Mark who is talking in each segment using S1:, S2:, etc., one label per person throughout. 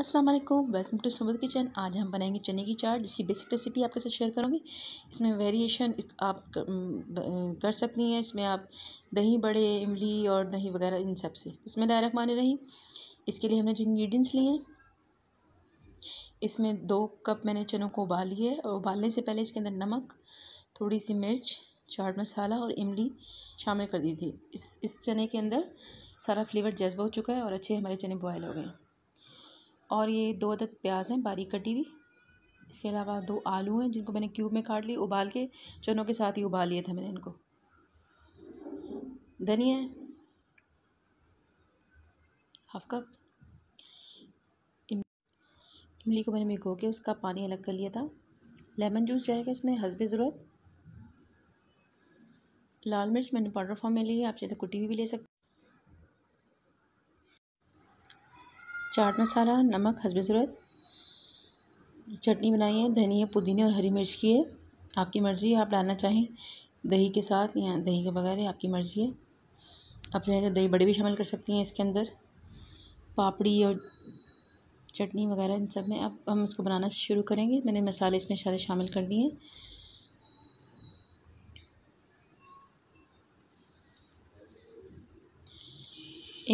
S1: अस्सलाम वालेकुम welcome to सुबह किचन आज हम बनाएंगे चने की चाट जिसकी बेसिक रेसिपी आपके साथ शेयर करूँगी इसमें वेरिएशन आप कर सकती हैं इसमें आप दही बड़े इमली और दही वगैरह इन सब से इसमें डायरेक्ट माने रही इसके लिए हमने जो इन्ग्रीडियंट्स लिए हैं इसमें दो कप मैंने चनों को उबाल लिए और उबालने से पहले इसके अंदर नमक थोड़ी सी मिर्च चाट मसाला और इमली शामिल कर दी थी इस इस चने के अंदर सारा फ्लेवर जज्ब हो चुका है और अच्छे हमारे चने बॉयल हो गए हैं और ये दो अदद प्याज हैं बारीक कटी हुई इसके अलावा दो आलू हैं जिनको मैंने क्यूब में काट लिए उबाल के चनों के साथ ही उबाल लिए थे मैंने इनको धनिया हाफ कप इमली को मैंने भिगो के उसका पानी अलग कर लिया था लेमन जूस जाएगा इसमें भी ज़रूरत लाल मिर्च मैंने पाउडर फॉर्म में ली है आप चाहे तो कुटी हुई भी ले सकते चाट मसाला नमक हसब ज़रूरत चटनी बनाई है धनिया पुदीने और हरी मिर्च की है आपकी मर्ज़ी है आप डालना चाहें दही के साथ या दही के बगैर है आपकी मर्ज़ी है आप चाहें तो दही बड़े भी शामिल कर सकती हैं इसके अंदर पापड़ी और चटनी वगैरह इन सब में अब हम इसको बनाना शुरू करेंगे मैंने मसाले इसमें सारे शामिल कर दिए हैं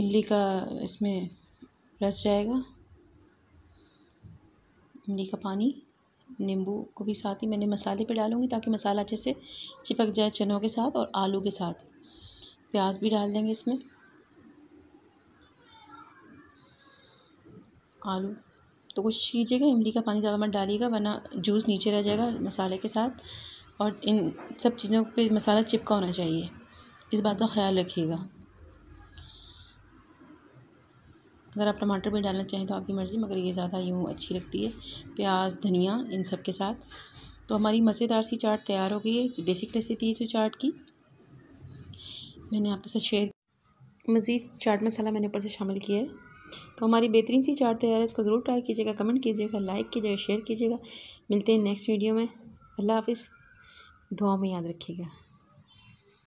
S1: इमली का इसमें रस जाएगा इमली का पानी नींबू को भी साथ ही मैंने मसाले पे डालूंगी ताकि मसाला अच्छे से चिपक जाए चनों के साथ और आलू के साथ प्याज भी डाल देंगे इसमें आलू तो कोशिश कीजिएगा इमली का पानी ज़्यादा मत डालिएगा वरना जूस नीचे रह जाएगा मसाले के साथ और इन सब चीज़ों पे मसाला चिपका होना चाहिए इस बात का ख्याल रखिएगा अगर आप टमाटर भी डालना चाहें तो आपकी मर्ज़ी मगर ये ज़्यादा यूँ अच्छी लगती है प्याज़ धनिया इन सब के साथ तो हमारी मज़ेदार सी चाट तैयार हो गई है बेसिक रेसिपी है जो चाट की मैंने आपके साथ शेयर मज़ीद चाट मसाला मैंने ऊपर से शामिल किया है तो हमारी बेहतरीन सी चाट तैयार है इसको ज़रूर ट्राई कीजिएगा कमेंट कीजिएगा लाइक कीजिएगा शेयर कीजिएगा मिलते हैं नेक्स्ट वीडियो में अल्लाह हाफ़ दुआ में याद रखिएगा